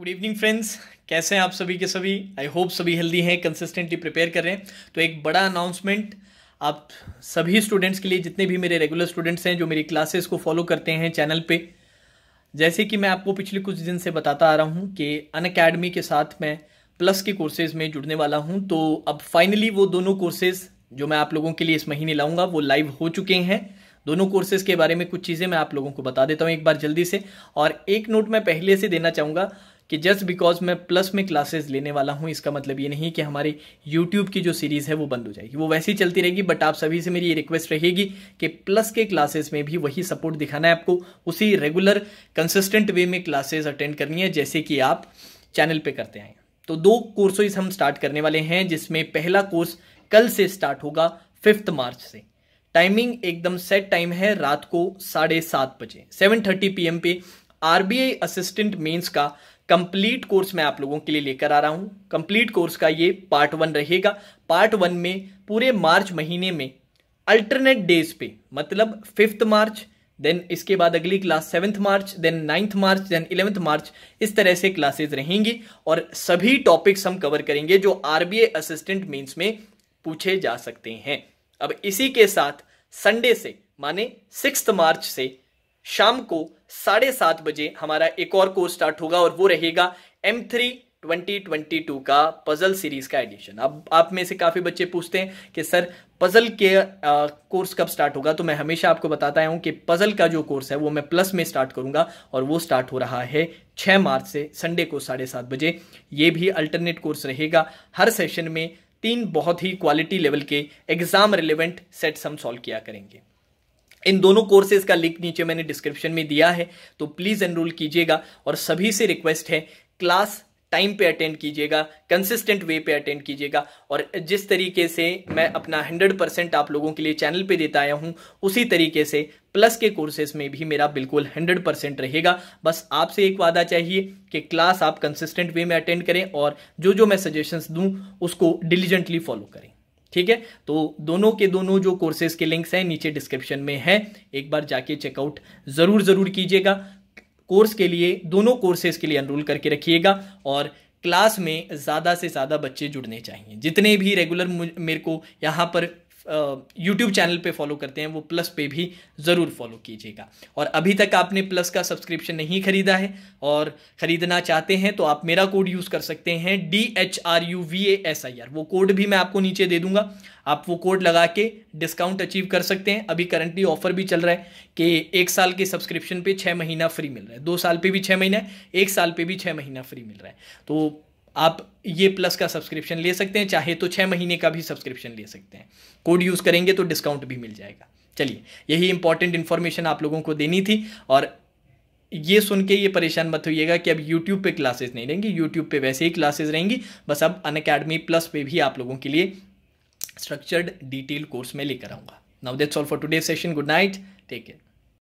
good evening friends कैसे हैं आप सभी के सभी आई होप सभी हेल्दी हैं कंसिस्टेंटली प्रिपेयर कर रहे हैं तो एक बड़ा अनाउंसमेंट आप सभी स्टूडेंट्स के लिए जितने भी मेरे रेगुलर स्टूडेंट्स हैं जो मेरी क्लासेस को फॉलो करते हैं चैनल पे जैसे कि मैं आपको पिछले कुछ दिन से बताता आ रहा हूँ कि अन अकेडमी के साथ मैं प्लस के कोर्सेज में जुड़ने वाला हूँ तो अब फाइनली वो दोनों कोर्सेज जो मैं आप लोगों के लिए इस महीने लाऊंगा वो लाइव हो चुके हैं दोनों कोर्सेज के बारे में कुछ चीज़ें मैं आप लोगों को बता देता हूँ एक बार जल्दी से और एक नोट मैं पहले से देना चाहूँगा कि जस्ट बिकॉज मैं प्लस में क्लासेस लेने वाला हूँ इसका मतलब ये नहीं कि हमारी यूट्यूब की जो सीरीज़ है वो बंद हो जाएगी वो वैसे ही चलती रहेगी बट आप सभी से मेरी ये रिक्वेस्ट रहेगी कि प्लस के क्लासेस में भी वही सपोर्ट दिखाना है आपको उसी रेगुलर कंसिस्टेंट वे में क्लासेज अटेंड करनी है जैसे कि आप चैनल पर करते आए तो दो कोर्सेज हम स्टार्ट करने वाले हैं जिसमें पहला कोर्स कल से स्टार्ट होगा फिफ्थ मार्च से टाइमिंग एकदम सेट टाइम है रात को साढ़े सात बजे सेवन थर्टी पी पे आरबीआई असिस्टेंट मेंस का कंप्लीट कोर्स मैं आप लोगों के लिए लेकर आ रहा हूं कंप्लीट कोर्स का ये पार्ट वन रहेगा पार्ट वन में पूरे मार्च महीने में अल्टरनेट डेज पे मतलब फिफ्थ मार्च देन इसके बाद अगली class seventh March then ninth March then eleventh March इस तरह से क्लासेज रहेंगी और सभी टॉपिक्स हम कवर करेंगे जो आरबीए असिस्टेंट मीन्स में पूछे जा सकते हैं अब इसी के साथ संडे से माने सिक्स मार्च से शाम को साढ़े सात बजे हमारा एक और कोर्स स्टार्ट होगा और वो रहेगा एम थ्री 2022 का पजल सीरीज का एडिशन अब आप में से काफ़ी बच्चे पूछते हैं कि सर पजल के आ, कोर्स कब स्टार्ट होगा तो मैं हमेशा आपको बताता हूँ कि पजल का जो कोर्स है वो मैं प्लस में स्टार्ट करूँगा और वो स्टार्ट हो रहा है 6 मार्च से संडे को साढ़े सात बजे ये भी अल्टरनेट कोर्स रहेगा हर सेशन में तीन बहुत ही क्वालिटी लेवल के एग्ज़ाम रिलेवेंट सेट्स हम सॉल्व किया करेंगे इन दोनों कोर्सेज का लिंक नीचे मैंने डिस्क्रिप्शन में दिया है तो प्लीज़ एनरोल कीजिएगा और सभी से रिक्वेस्ट है क्लास टाइम पे अटेंड कीजिएगा कंसिस्टेंट वे पे अटेंड कीजिएगा और जिस तरीके से मैं अपना 100 परसेंट आप लोगों के लिए चैनल पे देता आया हूँ उसी तरीके से प्लस के कोर्सेज में भी मेरा बिल्कुल 100 परसेंट रहेगा बस आपसे एक वादा चाहिए कि क्लास आप कंसिस्टेंट वे में अटेंड करें और जो जो मैं सजेशंस दूँ उसको डिलीजेंटली फॉलो करें ठीक है तो दोनों के दोनों जो कोर्सेज के लिंक्स हैं नीचे डिस्क्रिप्शन में है एक बार जाके चेकआउट ज़रूर ज़रूर कीजिएगा कोर्स के लिए दोनों कोर्सेज के लिए अनरोल करके रखिएगा और क्लास में ज़्यादा से ज़्यादा बच्चे जुड़ने चाहिए जितने भी रेगुलर मेरे को यहाँ पर यूट्यूब चैनल पे फॉलो करते हैं वो प्लस पे भी ज़रूर फॉलो कीजिएगा और अभी तक आपने प्लस का सब्सक्रिप्शन नहीं ख़रीदा है और ख़रीदना चाहते हैं तो आप मेरा कोड यूज़ कर सकते हैं D H R U V A S I R वो कोड भी मैं आपको नीचे दे दूंगा आप वो कोड लगा के डिस्काउंट अचीव कर सकते हैं अभी करंटली ऑफर भी चल रहा है कि एक साल के सब्सक्रिप्शन पे छः महीना फ्री मिल रहा है दो साल पे भी छः महीना एक साल पे भी छः महीना फ्री मिल रहा है तो आप ये प्लस का सब्सक्रिप्शन ले सकते हैं चाहे तो छः महीने का भी सब्सक्रिप्शन ले सकते हैं कोड यूज़ करेंगे तो डिस्काउंट भी मिल जाएगा चलिए यही इंपॉर्टेंट इन्फॉर्मेशन आप लोगों को देनी थी और ये सुन के ये परेशान मत होइएगा कि अब यूट्यूब पे क्लासेस नहीं रहेंगी यूट्यूब पे वैसे ही क्लासेस रहेंगी बस अब अन अकेडमी प्लस पे भी आप लोगों के लिए स्ट्रक्चर्ड डिटेल कोर्स में लेकर आऊँगा now that's all for today session good night take care